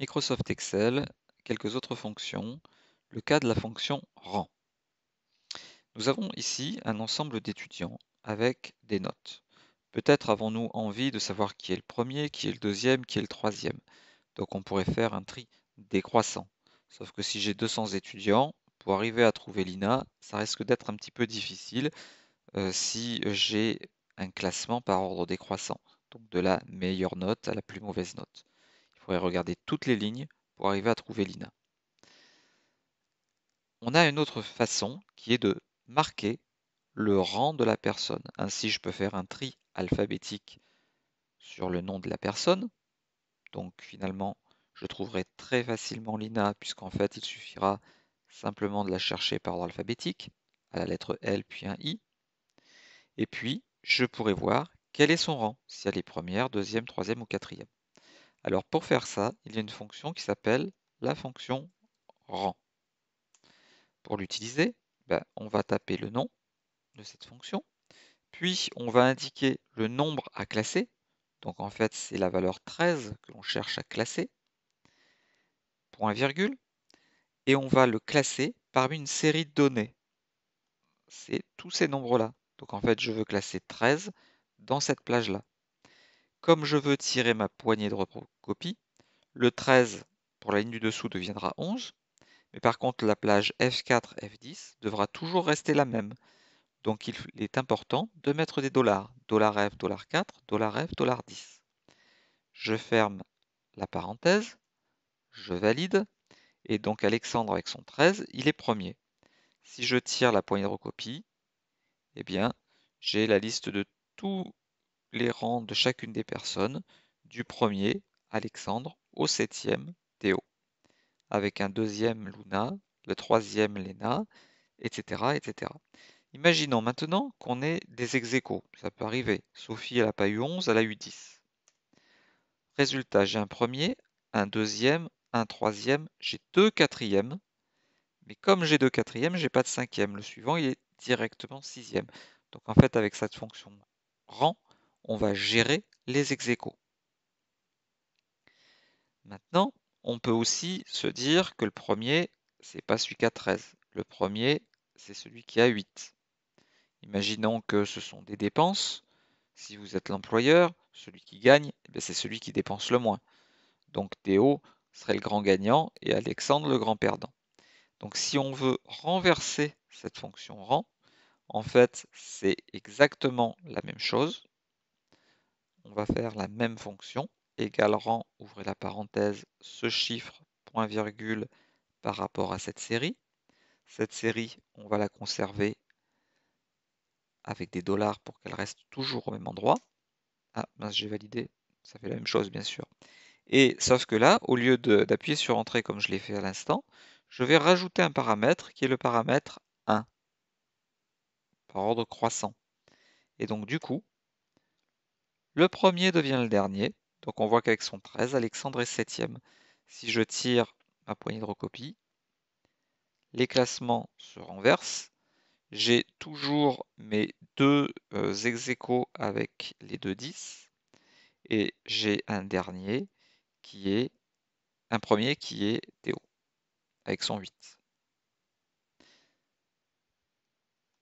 Microsoft Excel, quelques autres fonctions, le cas de la fonction rang. Nous avons ici un ensemble d'étudiants avec des notes. Peut-être avons-nous envie de savoir qui est le premier, qui est le deuxième, qui est le troisième. Donc on pourrait faire un tri décroissant. Sauf que si j'ai 200 étudiants, pour arriver à trouver l'INA, ça risque d'être un petit peu difficile euh, si j'ai un classement par ordre décroissant. Donc de la meilleure note à la plus mauvaise note pourrait regarder toutes les lignes pour arriver à trouver l'INA. On a une autre façon qui est de marquer le rang de la personne. Ainsi, je peux faire un tri alphabétique sur le nom de la personne. Donc finalement, je trouverai très facilement l'INA puisqu'en fait, il suffira simplement de la chercher par ordre alphabétique, à la lettre L puis un I. Et puis, je pourrai voir quel est son rang, si elle est première, deuxième, troisième ou quatrième. Alors pour faire ça, il y a une fonction qui s'appelle la fonction rang. Pour l'utiliser, ben, on va taper le nom de cette fonction, puis on va indiquer le nombre à classer. Donc en fait, c'est la valeur 13 que l'on cherche à classer, point virgule, et on va le classer parmi une série de données. C'est tous ces nombres-là. Donc en fait, je veux classer 13 dans cette plage-là. Comme je veux tirer ma poignée de recopie, le 13 pour la ligne du dessous deviendra 11, mais par contre la plage F4, F10 devra toujours rester la même. Donc il est important de mettre des dollars. Dollar F, dollar 4, dollar F, dollar 10. Je ferme la parenthèse, je valide, et donc Alexandre avec son 13, il est premier. Si je tire la poignée de recopie, eh bien, j'ai la liste de tous les rangs de chacune des personnes, du premier, Alexandre, au septième, Théo, avec un deuxième, Luna, le troisième, Lena, etc. etc. Imaginons maintenant qu'on ait des ex ça peut arriver. Sophie, elle n'a pas eu 11, elle a eu 10. Résultat, j'ai un premier, un deuxième, un troisième, j'ai deux quatrièmes, mais comme j'ai deux quatrièmes, j'ai pas de cinquième. Le suivant, il est directement sixième. Donc en fait, avec cette fonction rang, on va gérer les ex Maintenant, on peut aussi se dire que le premier, n'est pas celui qui a 13. Le premier, c'est celui qui a 8. Imaginons que ce sont des dépenses. Si vous êtes l'employeur, celui qui gagne, eh c'est celui qui dépense le moins. Donc Théo serait le grand gagnant et Alexandre le grand perdant. Donc si on veut renverser cette fonction rang, en fait, c'est exactement la même chose on va faire la même fonction, égal rang, ouvrez la parenthèse, ce chiffre, point virgule, par rapport à cette série. Cette série, on va la conserver avec des dollars pour qu'elle reste toujours au même endroit. Ah, mince, j'ai validé, ça fait la même chose, bien sûr. Et sauf que là, au lieu d'appuyer sur Entrée comme je l'ai fait à l'instant, je vais rajouter un paramètre qui est le paramètre 1, par ordre croissant. Et donc du coup, le premier devient le dernier. Donc on voit qu'avec son 13, Alexandre est septième. Si je tire ma poignée de recopie, les classements se renversent. J'ai toujours mes deux euh, ex avec les deux 10. Et j'ai un dernier qui est un premier qui est Théo avec son 8.